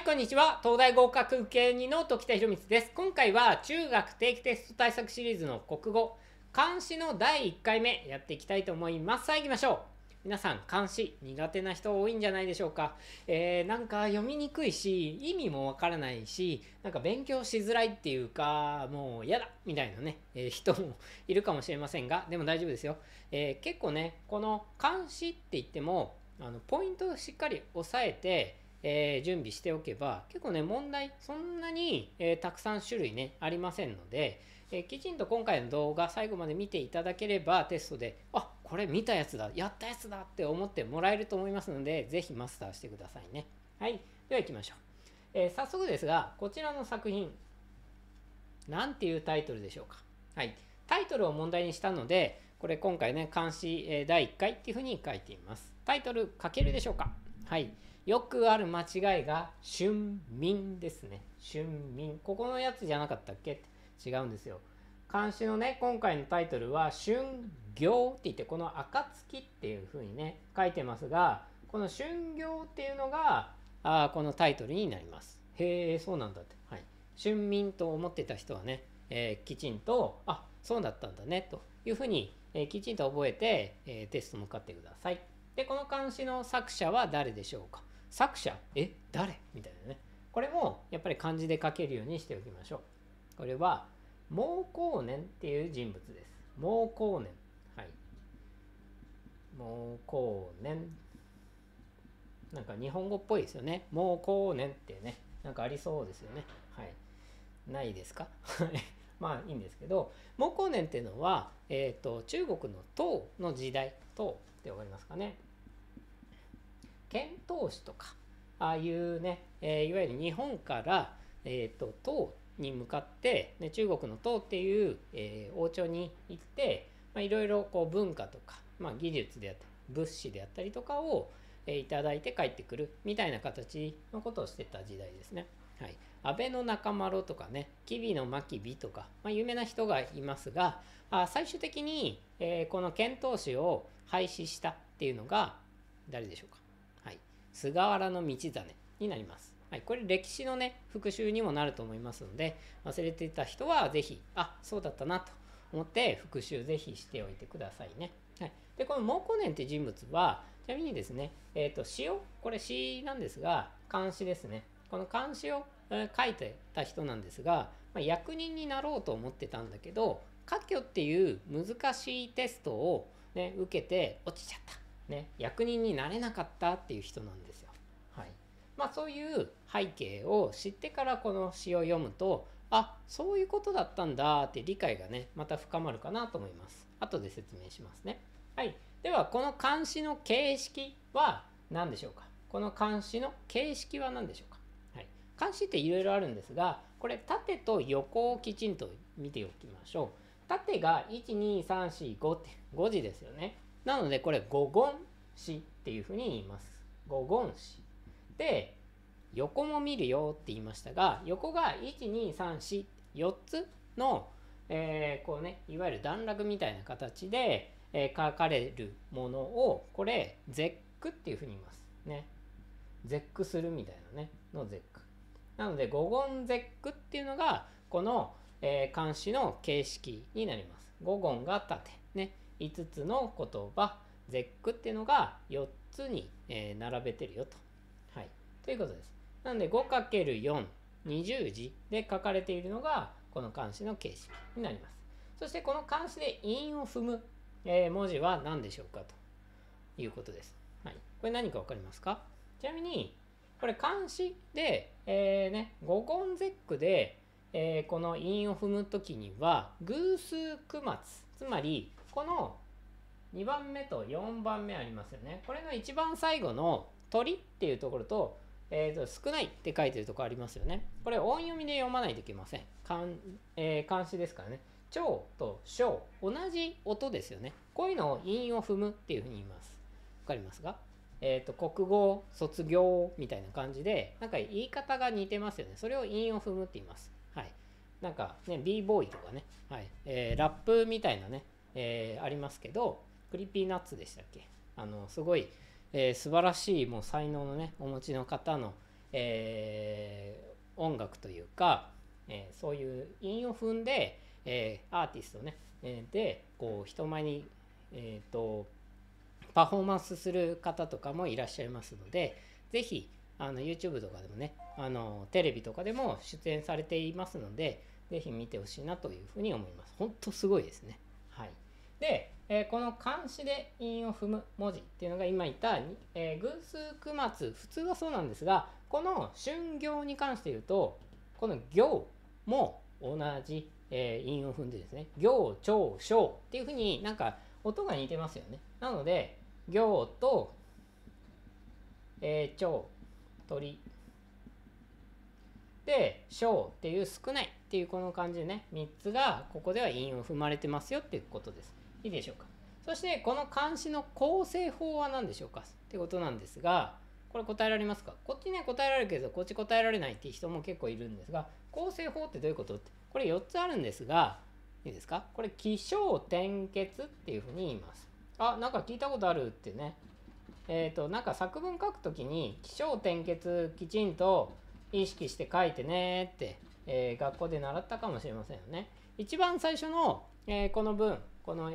はいこんにちは東大合格受け2の時田博光です今回は中学定期テスト対策シリーズの国語漢詩の第1回目やっていきたいと思いますさあ行きましょう皆さん漢詩苦手な人多いんじゃないでしょうか、えー、なんか読みにくいし意味もわからないしなんか勉強しづらいっていうかもう嫌だみたいなね、えー、人もいるかもしれませんがでも大丈夫ですよ、えー、結構ねこの漢詩って言ってもあのポイントをしっかり押さえてえー、準備しておけば結構ね問題そんなに、えー、たくさん種類ねありませんので、えー、きちんと今回の動画最後まで見ていただければテストであこれ見たやつだやったやつだって思ってもらえると思いますので是非マスターしてくださいねはいでは行きましょう、え早速ですがこちらの作品何ていうタイトルでしょうかはいタイトルを問題にしたのでこれ今回ね監視、え第1回っていうふうに書いていますタイトル書けるでしょうかはいよくある間違いが春眠ですね。春眠。ここのやつじゃなかったっけ違うんですよ。漢詩のね、今回のタイトルは春行って言って、この暁っていうふうにね、書いてますが、この春行っていうのが、あこのタイトルになります。へえ、そうなんだって。はい。春眠と思ってた人はね、えー、きちんと、あ、そうだったんだね、というふうに、えー、きちんと覚えて、えー、テスト向かってください。で、この漢詩の作者は誰でしょうか作者え誰みたいなねこれもやっぱり漢字で書けるようにしておきましょうこれは毛光年っていう人物です毛光年はい毛光年なんか日本語っぽいですよね毛光年ってねなんかありそうですよねはいないですかまあいいんですけど毛光年っていうのは、えーと、中国の唐の時代唐ってわかりますかね遣唐使とかああいうね、えー、いわゆる日本から、えーと、唐に向かって、ね、中国の唐っていう、えー、王朝に行っていろいろ文化とか、まあ、技術であったり物資であったりとかを、えー、いただいて帰ってくるみたいな形のことをしてた時代ですね。はい、安倍の中丸とかね、吉備の真備とか、まあ、有名な人がいますが、あ最終的に、えー、この遣唐使を廃止したっていうのが誰でしょうか菅原道真になります。はい、これ歴史のね、復習にもなると思いますので、忘れていた人はぜひ、あ、そうだったなと思って復習ぜひしておいてくださいね。はい、で、この蒙古年って人物は、ちなみにですね、えっ、ー、と、詩を、これ詩なんですが、漢詩ですね。この漢詩を、えー、書いてた人なんですが、まあ、役人になろうと思ってたんだけど、科挙っていう難しいテストを、ね、受けて落ちちゃった。ね、役人になれなかったっていう人なんですよ。はいまあ、そういう背景を知ってからこの詩を読むとあそういうことだったんだって理解がねまた深まるかなと思います。後で説明しますね。はい、ではこの監視の形式は何でしょうかこの監視の形式は何でしょうか、はい、監視っていろいろあるんですがこれ縦と横をきちんと見ておきましょう。縦が12345って5時ですよね。なのでこれ五言詩っていうふうに言います。五言詩。で横も見るよって言いましたが横が12344つの、えー、こうねいわゆる段落みたいな形で、えー、書かれるものをこれ絶句っていうふうに言いますね絶句するみたいなねの絶句なので五言絶句っていうのがこの、えー、漢詩の形式になります五言が縦ね5つの言葉ゼックっていうのが4つに、並べてるよと。はい、ということです。なので 5×420 字で書かれているのがこの漢詩の形式になります。そしてこの漢詩で韻を踏む、え文字は何でしょうかということです。はい、これ何か分かりますかちなみにこれ漢詩で、えー、ね、五言絶句で、えー、この韻を踏む時には偶数句末つまりこの2番目と4番目ありますよね。これの一番最後の鳥っていうところと、えー、と少ないって書いてるとこありますよね。これ音読みで読まないといけません。漢,、えー、漢詩ですからね。蝶と小、同じ音ですよね。こういうのを韻を踏むっていうふうに言います。わかりますかえーと、と国語卒業みたいな感じでなんか言い方が似てますよねそれを韻を踏むって言いますはいなんかね b ボーイとかね、はいえー、ラップみたいなねえー、ありますけどクリピーナッツでしたっけあのすごい、えー、素晴らしいもう才能のねお持ちの方の、えー、音楽というか、えー、そういう韻を踏んで、えアーティストね、えでこう人前に、えーと、パフォーマンスする方とかもいらっしゃいますので是非あの YouTube とかでもねあのテレビとかでも出演されていますので是非見てほしいなというふうに思います。本当すごいですね。で、えー、この漢詩で韻を踏む文字っていうのが今言った、えー、偶数句末普通はそうなんですがこの春行に関して言うとこの行も同じ、えー、韻を踏んでですね行長小っていうふうになんか音が似てますよねなので行と、えー、長鳥で小っていう少ないっていうこの感じでね3つがここでは韻を踏まれてますよっていうことですいいでしょうか。そしてこの監視の構成法は何でしょうかってことなんですが、これ答えられますかこっちね答えられるけどこっち答えられないっていう人も結構いるんですが構成法ってどういうことってこれ4つあるんですがいいですかこれ起承転結っていうふうに言いますあなんか聞いたことあるってねえっ、ー、となんか作文書くときに起承転結きちんと意識して書いてねって、えー、学校で習ったかもしれませんよね一番最初のえー、この文、この、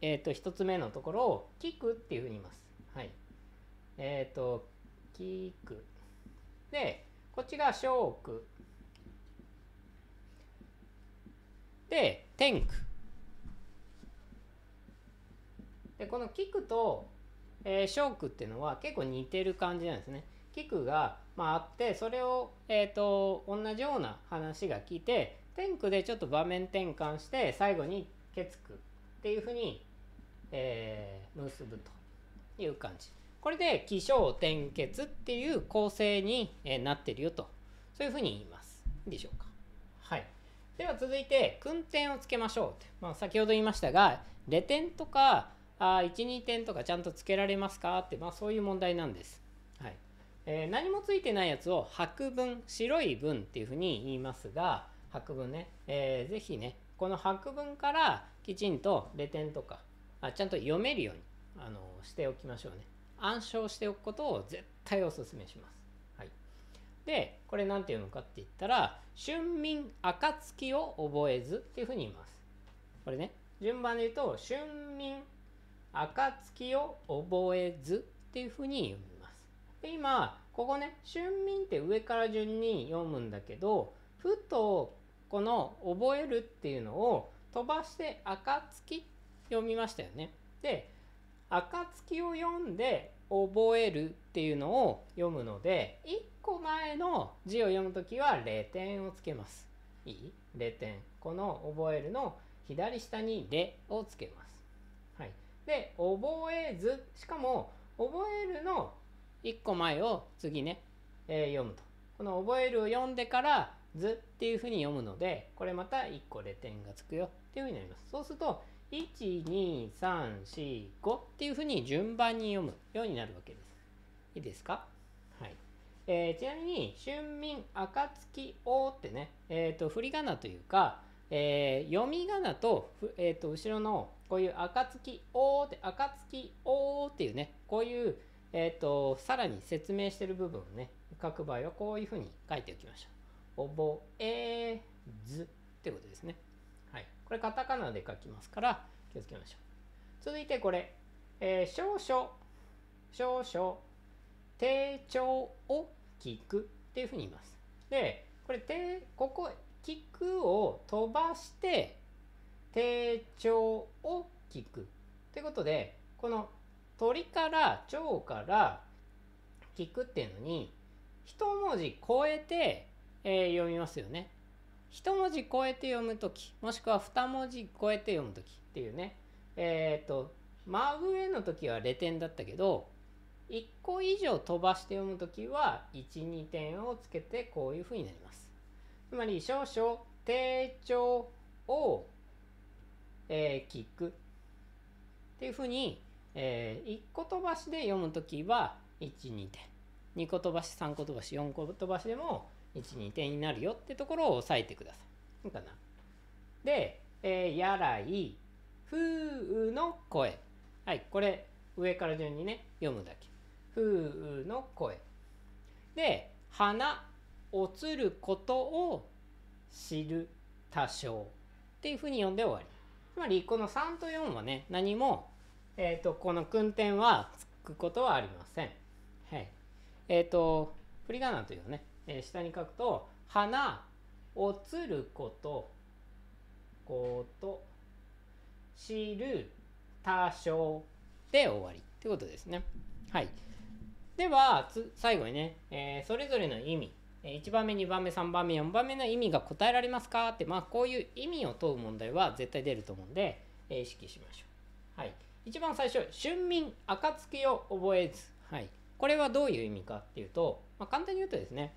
えっ、ー、と、一つ目のところを、聞くっていうふうに言います。はい。えっ、ー、と、聞く。で、こっちが小句。で、天句。で、この聞くと、えー、小っていうのは結構似てる感じなんですね。聞くが、まあ、あって、それを、えっ、ー、と、同じような話が来て、天空でちょっと場面転換して最後につく。っていうふうに、えー、結ぶという感じこれで起承転結っていう構成になってるよとそういうふうに言いますでしょうかはいでは続いて訓点をつけましょうまあ、先ほど言いましたが0点とか12点とかちゃんとつけられますかって、まあ、そういう問題なんです、はいえー、何もついてないやつを白文白い文っていうふうに言いますが博文ね、えー、ぜひねこの博文からきちんとレ点とかあちゃんと読めるようにあのしておきましょうね暗唱しておくことを絶対お勧めします、はい、でこれ何て読むかって言ったら「春眠暁を覚えず」っていうふうに言いますこれね順番で言うと「春眠暁を覚えず」っていうふうに読みますで今ここね「春眠」って上から順に読むんだけど「ふとこの覚えるっていうのを飛ばして暁読みましたよね。で、暁を読んで覚えるっていうのを読むので、1個前の字を読む時は0点をつけます。いい ?0 点。この覚えるの左下にレをつけます。はい。で、覚えず、しかも覚えるの1個前を次ね、えー、読むと。この覚えるを読んでから図っていうふうに読むので、これまた1個で点がつくよっていうふうになります。そうすると、1,2,3,4,5っていうふうに順番に読むようになるわけです。いいですかはい。えー、ちなみに、春眠、暁、王ってね、えっ、ー、と、振り仮名というか、えー、読み仮名と、えっ、ー、と、後ろの、こういう暁、王って、暁、王っていうね、こういう、えっ、と、さらに説明してる部分をね、書く場合はこういうふうに書いておきましょう。覚えずってことですね。はい。これカタカナで書きますから気をつけましょう。続いてこれ、えー、少々、少々、低調を聞くっていうふうに言います。で、これ、て、ここ、聞くを飛ばして、低調を聞く。っいうことで、この鳥から蝶から聞くっていうのに、一文字超えてえー、読みますよね。1文字超えて読む時もしくは2文字超えて読む時っていうねえっ、ー、と真上の時は0点だったけど1個以上飛ばして読む時は12点をつけてこういうふうになります。つまり少々低調を、えー、聞くっていうふうに、えー、1個飛ばしで読む時は12点2個飛ばし3個飛ばし4個飛ばしでも12点になるよってところを押さえてください。いいかなで、えー、やらい、ふうの声。はい、これ上から順にね、読むだけ。ふうの声。で、花、おつることを知る多少っていうふうに読んで終わり。つまり、この3と4はね、何も、えっ、ー、と、この訓点はつくことはありません。はい。えっ、ー、と、振り仮名というのね、えー、下に書くと「花をつること」こと知る多少で終わりってことですね。はい。では、最後にね、えー、それぞれの意味、えー、1番目、2番目、3番目、4番目の意味が答えられますかって、まあ、こういう意味を問う問題は絶対出ると思うんで、えー、意識しましょう。はい。一番最初、春眠、暁を覚えず。はい。これはどういう意味かっていうと、まあ、簡単に言うとですね、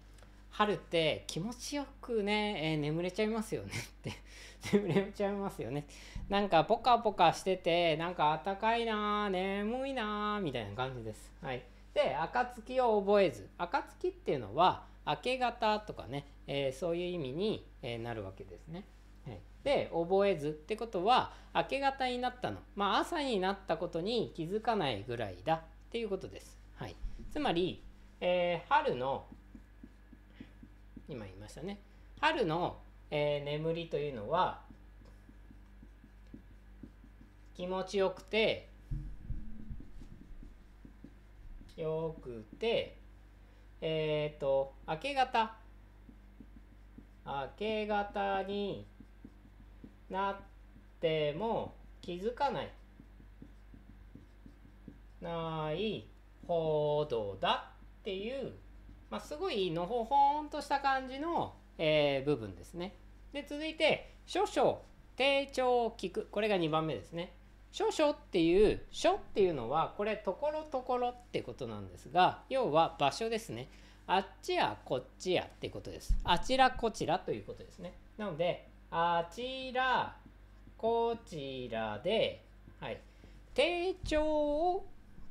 春って気持ちよくね、えー、眠れちゃいますよねって 眠れちゃいますよねなんかポカポカしててなんかあったかいなー眠いなーみたいな感じですはいで暁を覚えず暁っていうのは明け方とかね、えー、そういう意味に、えなるわけですね、はい、で覚えずってことは明け方になったのまあ朝になったことに気づかないぐらいだっていうことですはいつまり、えー、春の今言いましたね春の、えー、眠りというのは気持ちよくてよくてえっ、ー、と明け方明け方になっても気づかないないほどだっていうまあ、すごいのほほんとした感じの、えー、部分ですね。で続いて「少々低調を聞く」これが2番目ですね。少々っていう「書」っていうのはこれところところってことなんですが要は場所ですね。あっちやこっちやってことです。あちらこちらということですね。なのであちらこちらで、はい、定調を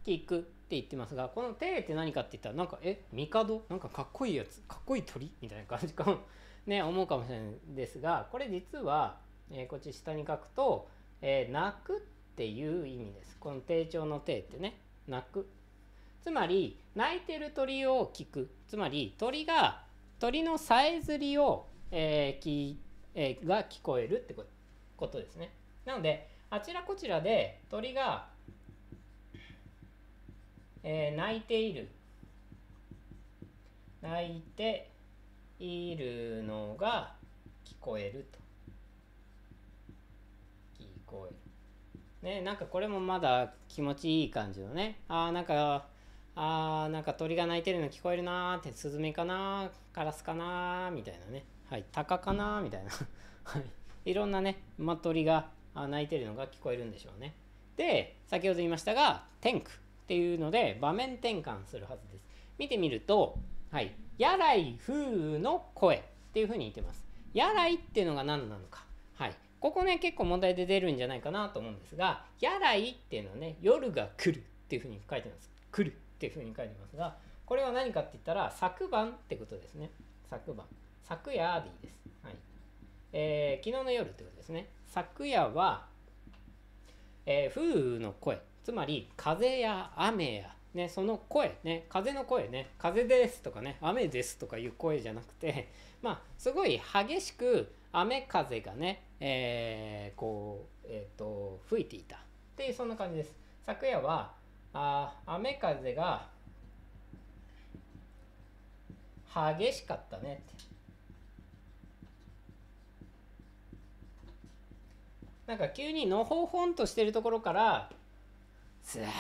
聞く言ってますがこの「て」って何かって言ったらなんか「え帝なんかかっこいいやつかっこいい鳥?」みたいな感じかも ね思うかもしれないんですがこれ実は、えー、こっち下に書くと「えー、泣く」っていう意味ですこの「丁調の「て」ってね「泣く」つまり泣いてる鳥を聞くつまり鳥が鳥のさえずりを、えーきえー、が聞こえるってことですねなのであちらこちらで鳥がえー、泣いている泣いているのが聞こえると聞こえるねなんかこれもまだ気持ちいい感じのねああ、なんかああ、なんか鳥が鳴いてるの聞こえるなーってスズメかなカラスかなみたいなねはいタカかなみたいないろんなね馬鳥が鳴いてるのが聞こえるんでしょうねで先ほど言いましたが「天空」っていうので場面転換するはずです。見てみると、はい、やらい風の声っていうふうに言ってます。やらいっていうのが何なのか。はい、ここね結構問題で出るんじゃないかなと思うんですが、やらいっていうのはね、夜が来るっていうふうに書いてます。来るっていうふうに書いてますが、これは何かって言ったら、昨晩ってことですね。昨晩。昨夜でいいです。はい。えー、昨日の夜ってことですね。昨夜はえー、風雨の声、つまり風や雨や、ね、その声、ね、風の声ね、風ですとかね、雨ですとかいう声じゃなくて、まあ、すごい激しく雨風がね、えー、こう、えっ、ー、と、吹いていた。っていう、そんな感じです。昨夜は、あ雨風が激しかったねって。なんか急にのほほんとしてるところからスワーっ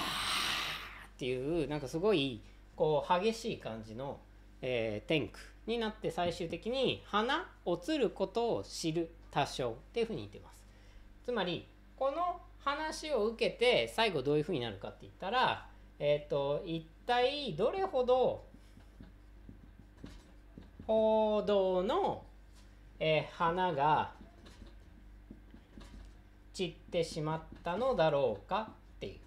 ていうなんかすごいこう激しい感じの、えー、天空になって最終的に花をつることを知る多少っていうふうに言ってます。つまりこの話を受けて最後どういうふうになるかって言ったらえっ、ー、と一体どれほど報道の、えー、花が散ってしまったのだろうかっていう。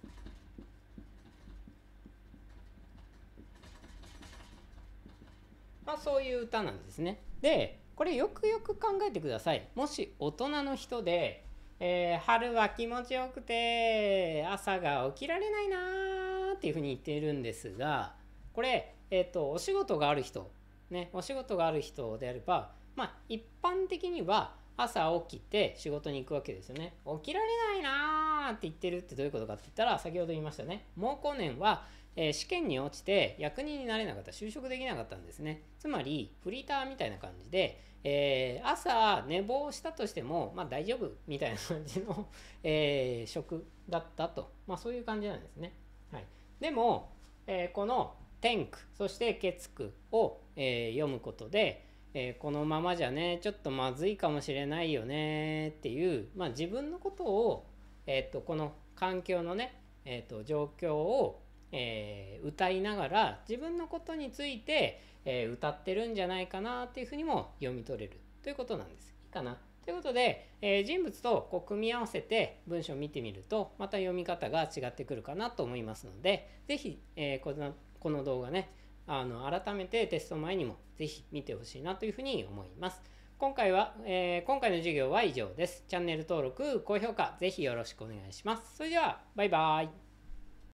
まあそういう歌なんですね。でこれよくよく考えてください。もし大人の人で、えー、春は気持ちよくて朝が起きられないなーっていうふうに言っているんですがこれ、えーと、とお仕事がある人、ね、お仕事がある人であれば、まあ、一般的には朝起きて仕事に行くわけですよね。起きられないなーって言ってるってどういうことかって言ったら先ほど言いましたね。猛虎年は、えー、試験に落ちて役人になれなかった就職できなかったんですね。つまりフリーターみたいな感じで、えー、朝寝坊したとしても、まあ、大丈夫みたいな感じの えー、職だったと、まあ、そういう感じなんですね。はい、でも、えー、この天空、そして月空を、え読むことでえー、このままじゃねちょっとまずいかもしれないよねっていう、まあ、自分のことを、えー、とこの環境のね、えー、と状況を、えー、歌いながら自分のことについて、えー、歌ってるんじゃないかなっていうふうにも読み取れるということなんです。いいかなということで、えー、人物とこう組み合わせて文章を見てみるとまた読み方が違ってくるかなと思いますので是非、えここの動画ねあの改めてテスト前にもぜひ見てほしいなというふうに思います。今回は、えー、今回の授業は以上です。チャンネル登録、高評価、ぜひよろしくお願いします。それでは、バイバイ。